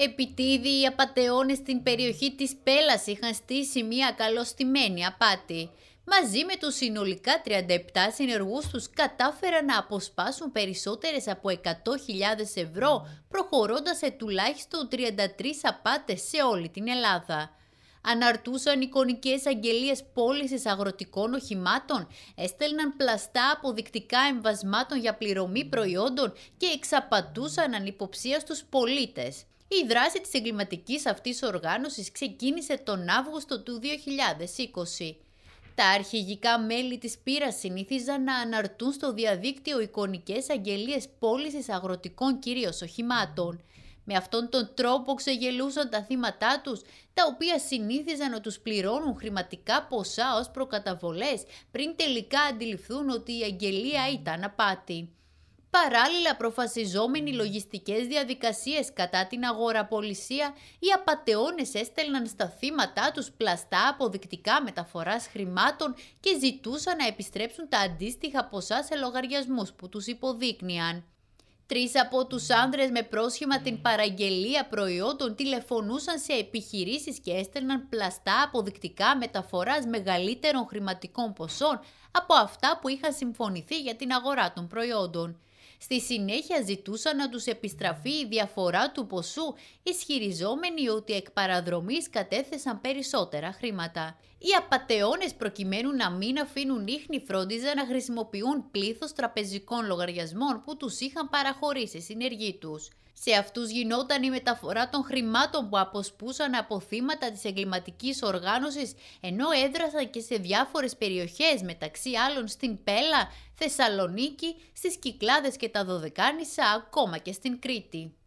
Επιτίδη οι απαταιώνες στην περιοχή της Πέλας είχαν στήσει μια καλωστημένη απάτη. Μαζί με τους συνολικά 37 συνεργούς τους κατάφεραν να αποσπάσουν περισσότερες από 100.000 ευρώ προχωρώντας σε τουλάχιστον 33 απάτες σε όλη την Ελλάδα. Αναρτούσαν εικονικές αγγελίες πώλησης αγροτικών οχημάτων, έστελναν πλαστά αποδεικτικά εμβασμάτων για πληρωμή προϊόντων και εξαπατούσαν ανυποψία στους πολίτες. Η δράση της εγκληματικής αυτής οργάνωσης ξεκίνησε τον Αύγουστο του 2020. Τα αρχηγικά μέλη της πύρας συνήθιζαν να αναρτούν στο διαδίκτυο εικονικές αγγελίες πώλησης αγροτικών κυρίως οχημάτων. Με αυτόν τον τρόπο ξεγελούσαν τα θύματά τους, τα οποία συνήθιζαν να τους πληρώνουν χρηματικά ποσά ως προκαταβολές, πριν τελικά αντιληφθούν ότι η αγγελία ήταν απάτη παράλληλα προφασιζόμενοι λογιστικές διαδικασίες κατά την αγοραπολισία, οι απατεώνες έστελναν στα θύματα τους πλαστά αποδεικτικά μεταφοράς χρημάτων και ζητούσαν να επιστρέψουν τα αντίστοιχα ποσά σε λογαριασμούς που τους υποδείκνυαν. Τρεις από τους άνδρες με πρόσχημα την παραγγελία προϊόντων τηλεφωνούσαν σε επιχειρήσεις και έστελναν πλαστά αποδεικτικά μεταφοράς μεγαλύτερων χρηματικών ποσών από αυτά που είχαν συμφωνηθεί για την αγορά των προϊόντων. Στη συνέχεια ζητούσαν να τους επιστραφεί η διαφορά του ποσού, ισχυριζόμενοι ότι εκ παραδρομής κατέθεσαν περισσότερα χρήματα. Οι απαταιώνες προκειμένου να μην αφήνουν ίχνη φρόντιζαν να χρησιμοποιούν πλήθος τραπεζικών λογαριασμών που τους είχαν παραχωρήσει συνεργοί τους. Σε αυτούς γινόταν η μεταφορά των χρημάτων που αποσπούσαν από θύματα της εγκληματικής οργάνωσης, ενώ έδρασαν και σε διάφορες περιοχές, μεταξύ άλλων στην Πέλα, Θεσσαλονίκη, στις Κυκλάδες και τα Δωδεκάνησα, ακόμα και στην Κρήτη.